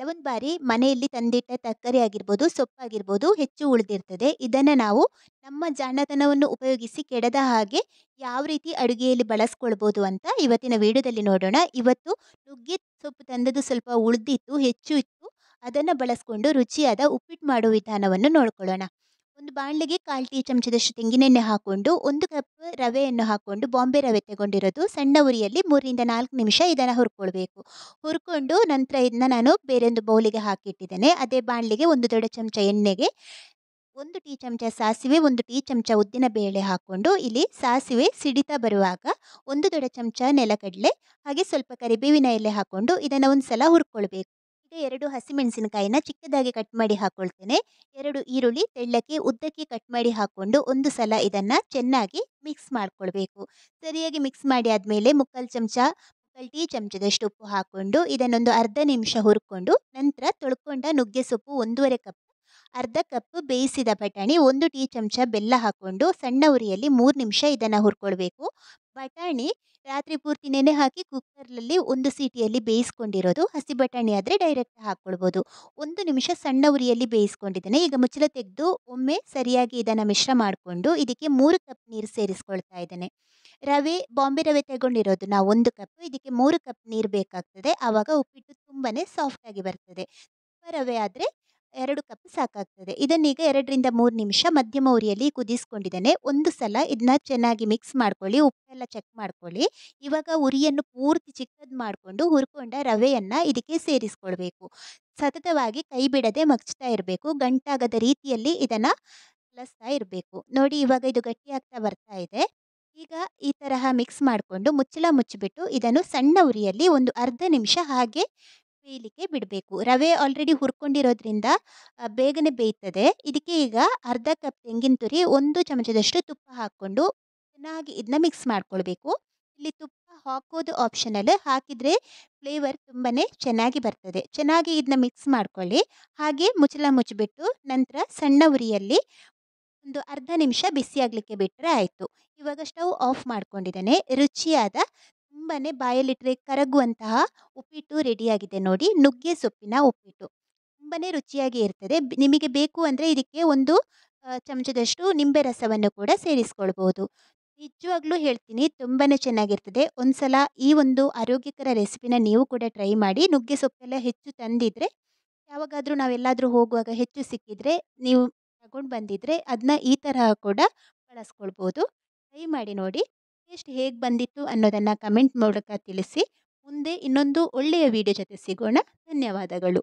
ಕೆಲವೊಂದು ಬಾರಿ ಮನೆಯಲ್ಲಿ ತಂದಿಟ್ಟ ತರಕಾರಿ ಆಗಿರ್ಬೋದು ಸೊಪ್ಪಾಗಿರ್ಬೋದು ಹೆಚ್ಚು ಉಳಿದಿರ್ತದೆ ಇದನ್ನು ನಾವು ನಮ್ಮ ಜಾಣತನವನ್ನು ಉಪಯೋಗಿಸಿ ಕೆಡದ ಹಾಗೆ ಯಾವ ರೀತಿ ಅಡುಗೆಯಲ್ಲಿ ಬಳಸ್ಕೊಳ್ಬೋದು ಅಂತ ಇವತ್ತಿನ ವಿಡಿಯೋದಲ್ಲಿ ನೋಡೋಣ ಇವತ್ತು ನುಗ್ಗಿ ಸೊಪ್ಪು ತಂದದ್ದು ಸ್ವಲ್ಪ ಉಳಿದಿತ್ತು ಹೆಚ್ಚು ಇತ್ತು ಅದನ್ನು ಬಳಸ್ಕೊಂಡು ರುಚಿಯಾದ ಉಪ್ಪಿಟ್ಟು ಮಾಡುವ ವಿಧಾನವನ್ನು ನೋಡ್ಕೊಳ್ಳೋಣ ಒಂದು ಬಾಣಲೆಗೆ ಕಾಲು ಟೀ ಚಮಚದಷ್ಟು ತೆಂಗಿನೆಣ್ಣೆ ಹಾಕ್ಕೊಂಡು ಒಂದು ಕಪ್ ರವೆಯನ್ನು ಹಾಕ್ಕೊಂಡು ಬಾಂಬೆ ರವೆ ತಗೊಂಡಿರೋದು ಸಣ್ಣ ಉರಿಯಲ್ಲಿ ಮೂರಿಂದ ನಾಲ್ಕು ನಿಮಿಷ ಇದನ್ನು ಹುರ್ಕೊಳ್ಬೇಕು ಹುರ್ಕೊಂಡು ನಂತರ ಇದನ್ನ ನಾನು ಬೇರೆಯೊಂದು ಬೌಲಿಗೆ ಹಾಕಿಟ್ಟಿದ್ದೇನೆ ಅದೇ ಬಾಣಲೆಗೆ ಒಂದು ದೊಡ್ಡ ಚಮಚ ಎಣ್ಣೆಗೆ ಒಂದು ಟೀ ಚಮಚ ಸಾಸಿವೆ ಒಂದು ಟೀ ಚಮಚ ಉದ್ದಿನ ಬೇಳೆ ಹಾಕ್ಕೊಂಡು ಇಲ್ಲಿ ಸಾಸಿವೆ ಸಿಡಿತಾ ಬರುವಾಗ ಒಂದು ದೊಡ್ಡ ಚಮಚ ನೆಲಗಡಲೆ ಹಾಗೆ ಸ್ವಲ್ಪ ಕರಿಬೇವಿನ ಎಲೆ ಹಾಕೊಂಡು ಇದನ್ನು ಒಂದು ಸಲ ಹುರ್ಕೊಳ್ಬೇಕು ಎರಡು ಹಸಿಮೆಣಸಿನಕಾಯಿನ ಚಿಕ್ಕದಾಗಿ ಕಟ್ ಮಾಡಿ ಹಾಕೊಳ್ತೇನೆ ಎರಡು ಈರುಳ್ಳಿ ತೆಳ್ಳಕ್ಕೆ ಉದ್ದಕ್ಕೆ ಕಟ್ ಮಾಡಿ ಹಾಕ್ಕೊಂಡು ಒಂದು ಸಲ ಇದನ್ನು ಚೆನ್ನಾಗಿ ಮಿಕ್ಸ್ ಮಾಡ್ಕೊಳ್ಬೇಕು ಸರಿಯಾಗಿ ಮಿಕ್ಸ್ ಮಾಡಿ ಆದಮೇಲೆ ಮುಕ್ಕಾಲು ಚಮಚ ಮುಕ್ಕಾಲು ಟೀ ಚಮಚದಷ್ಟು ಉಪ್ಪು ಹಾಕ್ಕೊಂಡು ಇದನ್ನೊಂದು ಅರ್ಧ ನಿಮಿಷ ಹುರ್ಕೊಂಡು ನಂತರ ತೊಳ್ಕೊಂಡ ನುಗ್ಗೆ ಸೊಪ್ಪು ಒಂದೂವರೆ ಕಪ್ ಅರ್ಧ ಕಪ್ ಬೇಯಿಸಿದ ಬಟಾಣಿ ಒಂದು ಟೀ ಚಮಚ ಬೆಲ್ಲ ಹಾಕ್ಕೊಂಡು ಸಣ್ಣ ಉರಿಯಲ್ಲಿ ಮೂರು ನಿಮಿಷ ಇದನ್ನು ಹುರ್ಕೊಳ್ಬೇಕು ಬಟಾಣಿ ರಾತ್ರಿ ಪೂರ್ತಿ ನೆನೆ ಹಾಕಿ ಕುಕ್ಕರ್ನಲ್ಲಿ ಒಂದು ಸೀಟಿಯಲ್ಲಿ ಬೇಯಿಸ್ಕೊಂಡಿರೋದು ಹಸಿ ಬಟಾಣಿ ಆದರೆ ಡೈರೆಕ್ಟ್ ಹಾಕ್ಕೊಳ್ಬೋದು ಒಂದು ನಿಮಿಷ ಸಣ್ಣ ಉರಿಯಲ್ಲಿ ಬೇಯಿಸ್ಕೊಂಡಿದ್ದೇನೆ ಈಗ ಮುಚ್ಚಳ ತೆಗೆದು ಒಮ್ಮೆ ಸರಿಯಾಗಿ ಇದನ್ನು ಮಿಶ್ರ ಮಾಡಿಕೊಂಡು ಇದಕ್ಕೆ ಮೂರು ಕಪ್ ನೀರು ಸೇರಿಸ್ಕೊಳ್ತಾ ಇದ್ದೇನೆ ರವೆ ಬಾಂಬೆ ರವೆ ತಗೊಂಡಿರೋದು ನಾವು ಒಂದು ಕಪ್ ಇದಕ್ಕೆ ಮೂರು ಕಪ್ ನೀರು ಬೇಕಾಗ್ತದೆ ಆವಾಗ ಉಪ್ಪಿಟ್ಟು ತುಂಬಾ ಸಾಫ್ಟಾಗಿ ಬರ್ತದೆ ತುಪ್ಪ ರವೆ ಆದರೆ ಎರಡು ಕಪ್ ಸಾಕಾಗ್ತದೆ ಇದನ್ನೀಗ ಎರಡರಿಂದ ಮೂರು ನಿಮಿಷ ಮಧ್ಯಮ ಉರಿಯಲ್ಲಿ ಕುದಿಸ್ಕೊಂಡಿದ್ದೇನೆ ಒಂದು ಸಲ ಇದನ್ನ ಚೆನ್ನಾಗಿ ಮಿಕ್ಸ್ ಮಾಡ್ಕೊಳ್ಳಿ ಉಪ್ಪೆಲ್ಲ ಚೆಕ್ ಮಾಡ್ಕೊಳ್ಳಿ ಇವಾಗ ಉರಿಯನ್ನು ಪೂರ್ತಿ ಚಿಕ್ಕದ್ ಮಾಡಿಕೊಂಡು ಹುರ್ಕೊಂಡ ರವೆಯನ್ನು ಇದಕ್ಕೆ ಸೇರಿಸ್ಕೊಳ್ಬೇಕು ಸತತವಾಗಿ ಕೈ ಬಿಡದೆ ಮಗ್ಚ್ತಾ ಇರಬೇಕು ಗಂಟಾಗದ ರೀತಿಯಲ್ಲಿ ಇದನ್ನು ಕಲಸ್ತಾ ಇರಬೇಕು ನೋಡಿ ಇವಾಗ ಇದು ಗಟ್ಟಿಯಾಗ್ತಾ ಬರ್ತಾ ಇದೆ ಈಗ ಈ ತರಹ ಮಿಕ್ಸ್ ಮಾಡಿಕೊಂಡು ಮುಚ್ಚಳ ಮುಚ್ಚಿಬಿಟ್ಟು ಇದನ್ನು ಸಣ್ಣ ಉರಿಯಲ್ಲಿ ಒಂದು ಅರ್ಧ ನಿಮಿಷ ಹಾಗೆ ಬೇಯಲಿಕ್ಕೆ ಬಿಡಬೇಕು ರವೆ ಆಲ್ರೆಡಿ ಹುರ್ಕೊಂಡಿರೋದ್ರಿಂದ ಬೇಗನೆ ಬೇಯ್ತದೆ ಇದಕ್ಕೆ ಈಗ ಅರ್ಧ ಕಪ್ ತೆಂಗಿನ ತುರಿ ಒಂದು ಚಮಚದಷ್ಟು ತುಪ್ಪ ಹಾಕ್ಕೊಂಡು ಚೆನ್ನಾಗಿ ಇದನ್ನ ಮಿಕ್ಸ್ ಮಾಡ್ಕೊಳ್ಬೇಕು ಇಲ್ಲಿ ತುಪ್ಪ ಹಾಕೋದು ಆಪ್ಷನಲ್ ಹಾಕಿದರೆ ಫ್ಲೇವರ್ ತುಂಬಾ ಚೆನ್ನಾಗಿ ಬರ್ತದೆ ಚೆನ್ನಾಗಿ ಇದನ್ನ ಮಿಕ್ಸ್ ಮಾಡ್ಕೊಳ್ಳಿ ಹಾಗೆ ಮುಚ್ಚಲ ಮುಚ್ಚಿಬಿಟ್ಟು ನಂತರ ಸಣ್ಣ ಉರಿಯಲ್ಲಿ ಒಂದು ಅರ್ಧ ನಿಮಿಷ ಬಿಸಿಯಾಗಲಿಕ್ಕೆ ಬಿಟ್ಟರೆ ಆಯಿತು ಇವಾಗ ಸ್ಟವ್ ಆಫ್ ಮಾಡ್ಕೊಂಡಿದ್ದಾನೆ ರುಚಿಯಾದ ತುಂಬಾ ಬಾಯಲ್ಲಿಟ್ಟರೆ ಕರಗುವಂತಹ ಉಪ್ಪಿಟ್ಟು ರೆಡಿಯಾಗಿದೆ ನೋಡಿ ನುಗ್ಗೆ ಸೊಪ್ಪಿನ ಉಪ್ಪಿಟ್ಟು ತುಂಬಾ ರುಚಿಯಾಗಿ ಇರ್ತದೆ ನಿಮಗೆ ಬೇಕು ಅಂದರೆ ಇದಕ್ಕೆ ಒಂದು ಚಮಚದಷ್ಟು ನಿಂಬೆ ರಸವನ್ನು ಕೂಡ ಸೇರಿಸ್ಕೊಳ್ಬೋದು ನಿಜವಾಗ್ಲೂ ಹೇಳ್ತೀನಿ ತುಂಬಾ ಚೆನ್ನಾಗಿರ್ತದೆ ಒಂದು ಸಲ ಈ ಒಂದು ಆರೋಗ್ಯಕರ ರೆಸಿಪಿನ ನೀವು ಕೂಡ ಟ್ರೈ ಮಾಡಿ ನುಗ್ಗೆ ಸೊಪ್ಪೆಲ್ಲ ಹೆಚ್ಚು ತಂದಿದ್ರೆ ಯಾವಾಗಾದರೂ ನಾವೆಲ್ಲಾದರೂ ಹೋಗುವಾಗ ಹೆಚ್ಚು ಸಿಕ್ಕಿದ್ರೆ ನೀವು ತಗೊಂಡು ಬಂದಿದ್ರೆ ಅದನ್ನ ಈ ತರಹ ಕೂಡ ಬಳಸ್ಕೊಳ್ಬೋದು ಟ್ರೈ ಮಾಡಿ ನೋಡಿ ಟೇಸ್ಟ್ ಹೇಗೆ ಬಂದಿತ್ತು ಅನ್ನೋದನ್ನು ಕಮೆಂಟ್ ಮೂಲಕ ತಿಳಿಸಿ ಮುಂದೆ ಇನ್ನೊಂದು ಒಳ್ಳೆಯ ವಿಡಿಯೋ ಜೊತೆ ಸಿಗೋಣ ಧನ್ಯವಾದಗಳು